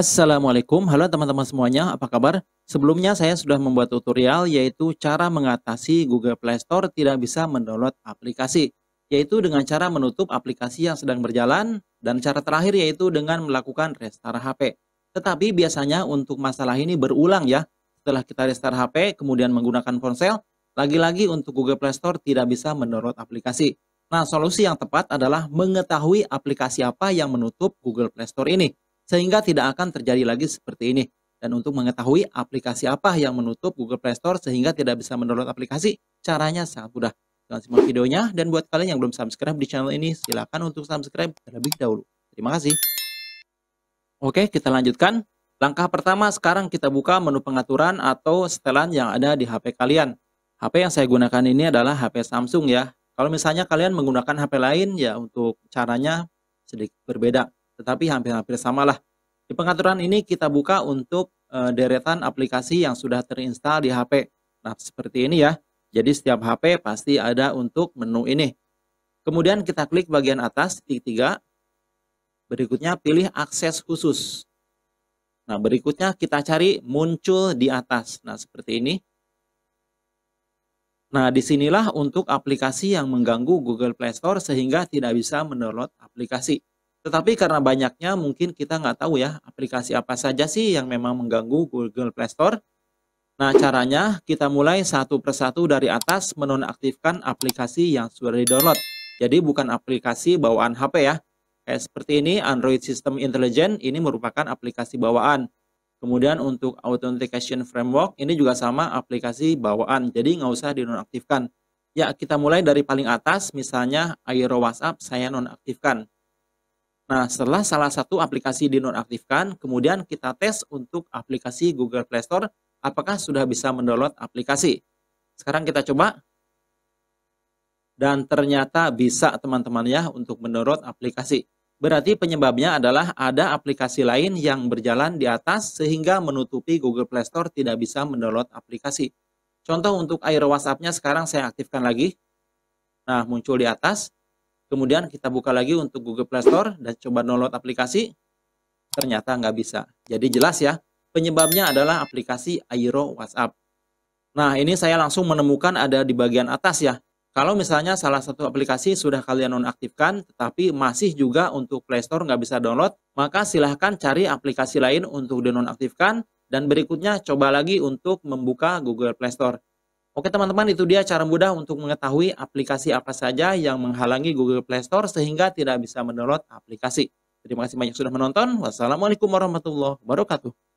Assalamualaikum, halo teman-teman semuanya, apa kabar? Sebelumnya saya sudah membuat tutorial yaitu cara mengatasi Google Play Store tidak bisa mendownload aplikasi, yaitu dengan cara menutup aplikasi yang sedang berjalan, dan cara terakhir yaitu dengan melakukan restart HP. Tetapi biasanya untuk masalah ini berulang ya, setelah kita restart HP kemudian menggunakan ponsel, lagi-lagi untuk Google Play Store tidak bisa mendownload aplikasi. Nah, solusi yang tepat adalah mengetahui aplikasi apa yang menutup Google Play Store ini sehingga tidak akan terjadi lagi seperti ini. Dan untuk mengetahui aplikasi apa yang menutup Google Play Store sehingga tidak bisa mendownload aplikasi, caranya sangat mudah. Jangan simak videonya, dan buat kalian yang belum subscribe di channel ini, silakan untuk subscribe terlebih dahulu. Terima kasih. Oke, kita lanjutkan. Langkah pertama, sekarang kita buka menu pengaturan atau setelan yang ada di HP kalian. HP yang saya gunakan ini adalah HP Samsung ya. Kalau misalnya kalian menggunakan HP lain, ya untuk caranya sedikit berbeda tetapi hampir-hampir samalah. Di pengaturan ini kita buka untuk e, deretan aplikasi yang sudah terinstal di HP. Nah, seperti ini ya. Jadi setiap HP pasti ada untuk menu ini. Kemudian kita klik bagian atas, titik 3. Berikutnya pilih akses khusus. Nah, berikutnya kita cari muncul di atas. Nah, seperti ini. Nah, disinilah untuk aplikasi yang mengganggu Google Play Store sehingga tidak bisa mendownload aplikasi. Tetapi karena banyaknya mungkin kita nggak tahu ya aplikasi apa saja sih yang memang mengganggu Google Play Store. Nah caranya kita mulai satu persatu dari atas menonaktifkan aplikasi yang sudah di-download. Jadi bukan aplikasi bawaan HP ya. Kayak seperti ini Android System Intelligent ini merupakan aplikasi bawaan. Kemudian untuk Authentication Framework ini juga sama aplikasi bawaan. Jadi nggak usah dinonaktifkan. Ya kita mulai dari paling atas misalnya Aero WhatsApp saya nonaktifkan. Nah, setelah salah satu aplikasi dinonaktifkan, kemudian kita tes untuk aplikasi Google Play Store apakah sudah bisa mendownload aplikasi. Sekarang kita coba. Dan ternyata bisa teman-teman ya untuk mendownload aplikasi. Berarti penyebabnya adalah ada aplikasi lain yang berjalan di atas sehingga menutupi Google Play Store tidak bisa mendownload aplikasi. Contoh untuk air WhatsApp-nya sekarang saya aktifkan lagi. Nah, muncul di atas. Kemudian kita buka lagi untuk Google Play Store dan coba download aplikasi. Ternyata nggak bisa. Jadi jelas ya, penyebabnya adalah aplikasi Airo WhatsApp. Nah, ini saya langsung menemukan ada di bagian atas ya. Kalau misalnya salah satu aplikasi sudah kalian nonaktifkan, tetapi masih juga untuk Play Store nggak bisa download, maka silahkan cari aplikasi lain untuk dinonaktifkan, dan berikutnya coba lagi untuk membuka Google Play Store. Oke teman-teman itu dia cara mudah untuk mengetahui aplikasi apa saja yang menghalangi Google Play Store sehingga tidak bisa mendownload aplikasi. Terima kasih banyak sudah menonton. Wassalamualaikum warahmatullahi wabarakatuh.